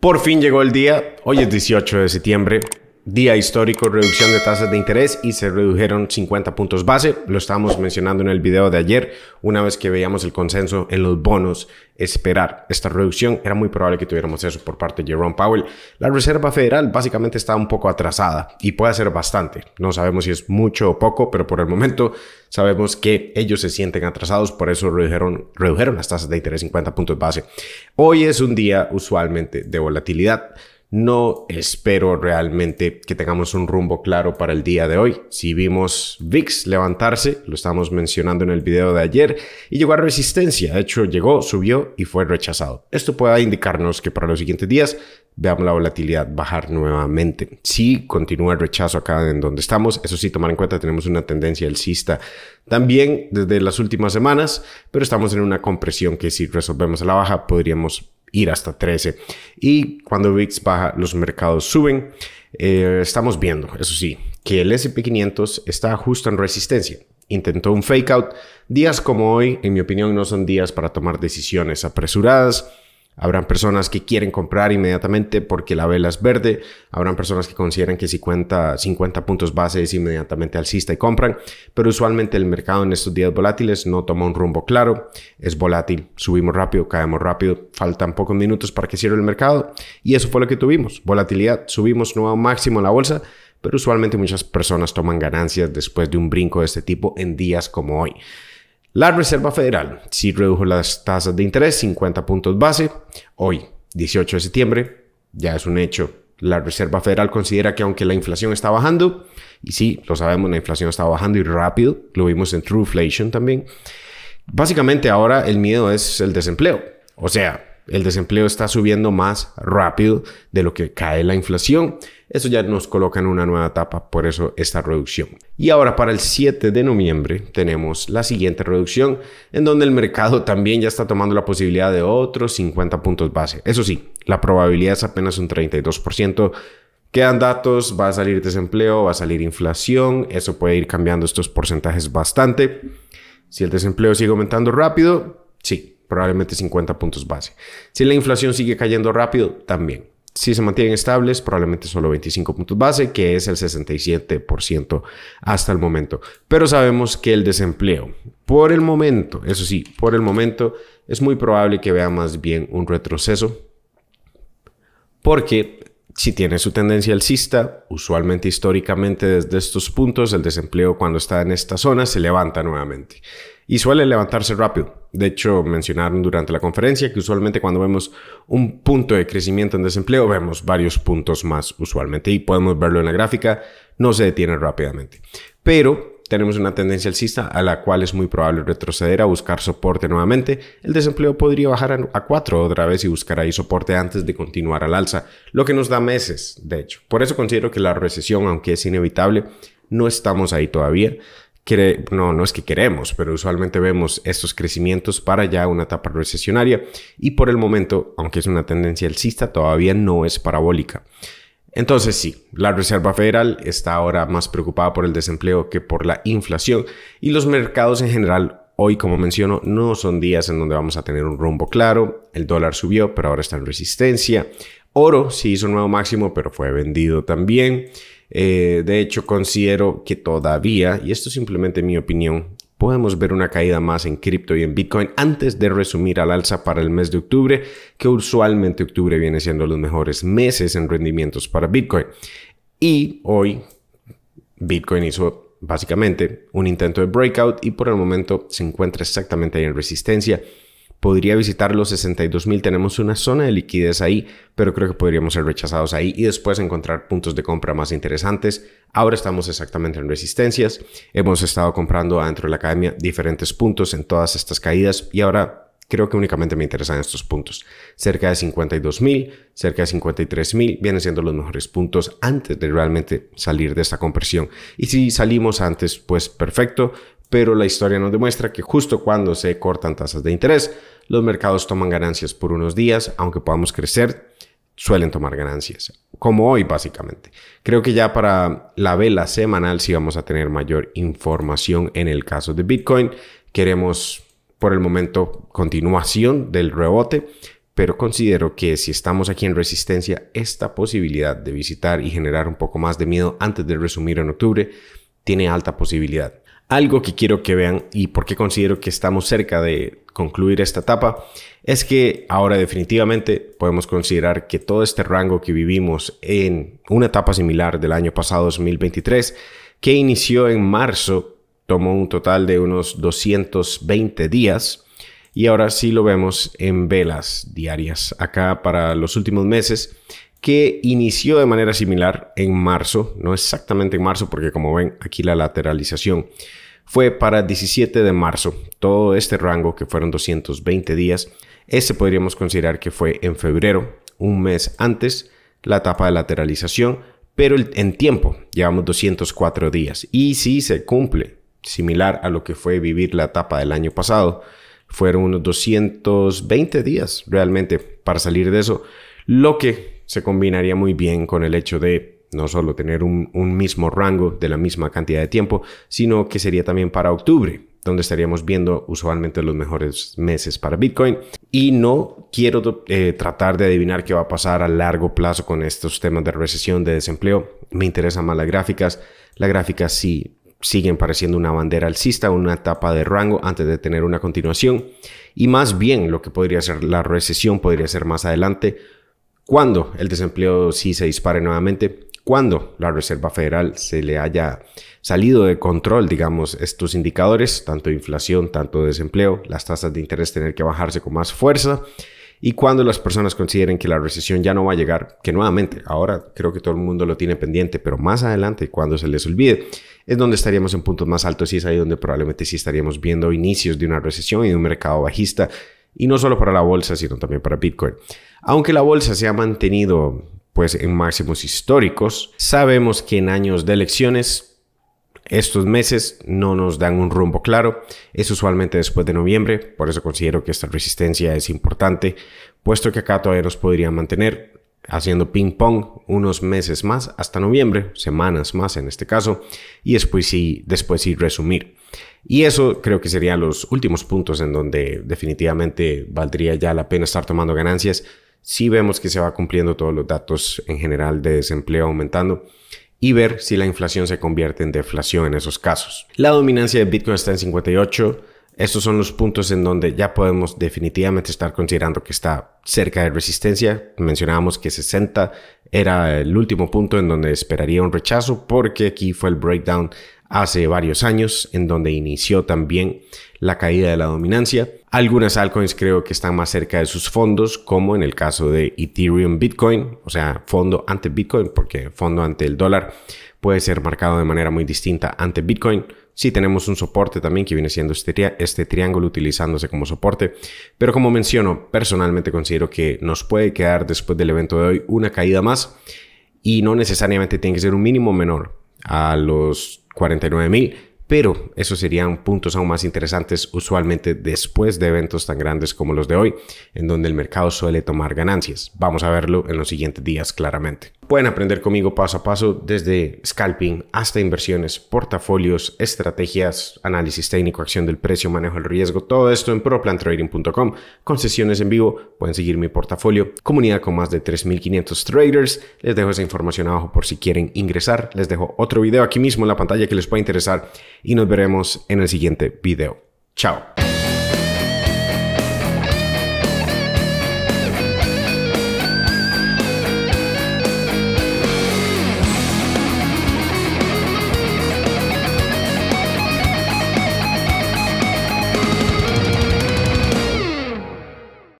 Por fin llegó el día, hoy es 18 de septiembre, día histórico, reducción de tasas de interés y se redujeron 50 puntos base. Lo estábamos mencionando en el video de ayer, una vez que veíamos el consenso en los bonos esperar esta reducción. Era muy probable que tuviéramos eso por parte de Jerome Powell. La Reserva Federal básicamente está un poco atrasada y puede ser bastante. No sabemos si es mucho o poco, pero por el momento sabemos que ellos se sienten atrasados, por eso redujeron, las tasas de interés 50 puntos base. Hoy es un día usualmente de volatilidad no espero realmente que tengamos un rumbo claro para el día de hoy. Si vimos VIX levantarse, lo estamos mencionando en el video de ayer, y llegó a resistencia. De hecho, llegó, subió y fue rechazado. Esto puede indicarnos que para los siguientes días veamos la volatilidad bajar nuevamente. Si continúa el rechazo acá en donde estamos, eso sí, tomar en cuenta, tenemos una tendencia alcista también desde las últimas semanas, pero estamos en una compresión que si resolvemos a la baja podríamos ir hasta 13. Y cuando VIX baja, los mercados suben. Eh, estamos viendo, eso sí, que el SP500 está justo en resistencia. Intentó un fake out. Días como hoy, en mi opinión, no son días para tomar decisiones apresuradas. Habrán personas que quieren comprar inmediatamente porque la vela es verde. Habrán personas que consideran que si cuenta 50 puntos base es inmediatamente alcista y compran. Pero usualmente el mercado en estos días volátiles no toma un rumbo claro. Es volátil. Subimos rápido, caemos rápido. Faltan pocos minutos para que cierre el mercado. Y eso fue lo que tuvimos. Volatilidad. Subimos nuevo máximo en la bolsa pero usualmente muchas personas toman ganancias después de un brinco de este tipo en días como hoy. La Reserva Federal sí redujo las tasas de interés 50 puntos base. Hoy, 18 de septiembre, ya es un hecho. La Reserva Federal considera que aunque la inflación está bajando, y sí, lo sabemos, la inflación está bajando y rápido, lo vimos en inflation también, básicamente ahora el miedo es el desempleo. O sea, el desempleo está subiendo más rápido de lo que cae la inflación. Eso ya nos coloca en una nueva etapa, por eso esta reducción. Y ahora para el 7 de noviembre tenemos la siguiente reducción, en donde el mercado también ya está tomando la posibilidad de otros 50 puntos base. Eso sí, la probabilidad es apenas un 32%. Quedan datos, va a salir desempleo, va a salir inflación, eso puede ir cambiando estos porcentajes bastante. Si el desempleo sigue aumentando rápido, sí, probablemente 50 puntos base. Si la inflación sigue cayendo rápido, también. Si se mantienen estables, probablemente solo 25 puntos base, que es el 67% hasta el momento. Pero sabemos que el desempleo, por el momento, eso sí, por el momento, es muy probable que vea más bien un retroceso. Porque si tiene su tendencia alcista, usualmente históricamente desde estos puntos, el desempleo cuando está en esta zona se levanta nuevamente y suele levantarse rápido. De hecho, mencionaron durante la conferencia que usualmente cuando vemos un punto de crecimiento en desempleo, vemos varios puntos más usualmente y podemos verlo en la gráfica, no se detiene rápidamente. Pero tenemos una tendencia alcista a la cual es muy probable retroceder a buscar soporte nuevamente. El desempleo podría bajar a cuatro otra vez y buscar ahí soporte antes de continuar al alza, lo que nos da meses, de hecho. Por eso considero que la recesión, aunque es inevitable, no estamos ahí todavía no, no es que queremos, pero usualmente vemos estos crecimientos para ya una etapa recesionaria y por el momento, aunque es una tendencia alcista, todavía no es parabólica. Entonces sí, la Reserva Federal está ahora más preocupada por el desempleo que por la inflación y los mercados en general hoy, como menciono, no son días en donde vamos a tener un rumbo claro. El dólar subió, pero ahora está en resistencia. Oro sí hizo un nuevo máximo, pero fue vendido también. Eh, de hecho, considero que todavía, y esto es simplemente mi opinión, podemos ver una caída más en cripto y en Bitcoin antes de resumir al alza para el mes de octubre, que usualmente octubre viene siendo los mejores meses en rendimientos para Bitcoin. Y hoy Bitcoin hizo básicamente un intento de breakout y por el momento se encuentra exactamente ahí en resistencia podría visitar los 62.000. Tenemos una zona de liquidez ahí, pero creo que podríamos ser rechazados ahí y después encontrar puntos de compra más interesantes. Ahora estamos exactamente en resistencias. Hemos estado comprando adentro de la academia diferentes puntos en todas estas caídas y ahora creo que únicamente me interesan estos puntos. Cerca de 52.000, mil, cerca de 53 mil, vienen siendo los mejores puntos antes de realmente salir de esta compresión. Y si salimos antes, pues perfecto, pero la historia nos demuestra que justo cuando se cortan tasas de interés, los mercados toman ganancias por unos días, aunque podamos crecer, suelen tomar ganancias, como hoy básicamente. Creo que ya para la vela semanal sí vamos a tener mayor información en el caso de Bitcoin. Queremos por el momento continuación del rebote, pero considero que si estamos aquí en resistencia, esta posibilidad de visitar y generar un poco más de miedo antes de resumir en octubre tiene alta posibilidad. Algo que quiero que vean y por qué considero que estamos cerca de concluir esta etapa es que ahora definitivamente podemos considerar que todo este rango que vivimos en una etapa similar del año pasado 2023, que inició en marzo, tomó un total de unos 220 días y ahora sí lo vemos en velas diarias. Acá para los últimos meses que inició de manera similar en marzo, no exactamente en marzo, porque como ven aquí la lateralización fue para 17 de marzo. Todo este rango, que fueron 220 días, este podríamos considerar que fue en febrero, un mes antes, la etapa de lateralización, pero en tiempo llevamos 204 días. Y si se cumple, similar a lo que fue vivir la etapa del año pasado, fueron unos 220 días realmente para salir de eso, lo que se combinaría muy bien con el hecho de no solo tener un, mismo rango de la misma cantidad de tiempo, sino que sería también para octubre, donde estaríamos viendo usualmente los mejores meses para Bitcoin. Y no quiero eh, tratar de adivinar qué va a pasar a largo plazo con estos temas de recesión, de desempleo. Me interesan más las gráficas. Las gráficas sí siguen pareciendo una bandera alcista, una etapa de rango antes de tener una continuación. Y más bien lo que podría ser la recesión podría ser más adelante cuando el desempleo sí se dispare nuevamente, cuando la Reserva Federal se le haya salido de control, digamos, estos indicadores, tanto inflación, tanto desempleo, las tasas de interés tener que bajarse con más fuerza y cuando las personas consideren que la recesión ya no va a llegar, que nuevamente, ahora creo que todo el mundo lo tiene pendiente, pero más adelante, cuando se les olvide, es donde estaríamos en puntos más altos y es ahí donde probablemente sí estaríamos viendo inicios de una recesión y de un mercado bajista y no solo para la bolsa, sino también para Bitcoin. Aunque la bolsa se ha mantenido pues en máximos históricos, sabemos que en años de elecciones estos meses no nos dan un rumbo claro. Es usualmente después de noviembre, por eso considero que esta resistencia es importante, puesto que acá todavía nos podría mantener haciendo ping pong unos meses más hasta noviembre, semanas más en este caso, y después sí, después sí resumir. Y eso creo que serían los últimos puntos en donde definitivamente valdría ya la pena estar tomando ganancias si vemos que se va cumpliendo todos los datos en general de desempleo aumentando y ver si la inflación se convierte en deflación en esos casos. La dominancia de Bitcoin está en 58. Estos son los puntos en donde ya podemos definitivamente estar considerando que está cerca de resistencia. Mencionábamos que 60 era el último punto en donde esperaría un rechazo porque aquí fue el breakdown hace varios años, en donde inició también la caída de la dominancia. Algunas altcoins creo que están más cerca de sus fondos, como en el caso de Ethereum Bitcoin, o sea, fondo ante Bitcoin, porque fondo ante el dólar puede ser marcado de manera muy distinta ante Bitcoin. Sí tenemos un soporte también que viene siendo este, este triángulo utilizándose como soporte, pero como menciono, personalmente considero que nos puede quedar después del evento de hoy una caída más y no necesariamente tiene que ser un mínimo menor a los 49.000, pero esos serían puntos aún más interesantes usualmente después de eventos tan grandes como los de hoy, en donde el mercado suele tomar ganancias. Vamos a verlo en los siguientes días claramente. Pueden aprender conmigo paso a paso desde scalping hasta inversiones, portafolios, estrategias, análisis técnico, acción del precio, manejo del riesgo, todo esto en proplantrading.com, con en vivo, pueden seguir mi portafolio, comunidad con más de 3.500 traders, les dejo esa información abajo por si quieren ingresar, les dejo otro video aquí mismo en la pantalla que les pueda interesar y nos veremos en el siguiente video. Chao.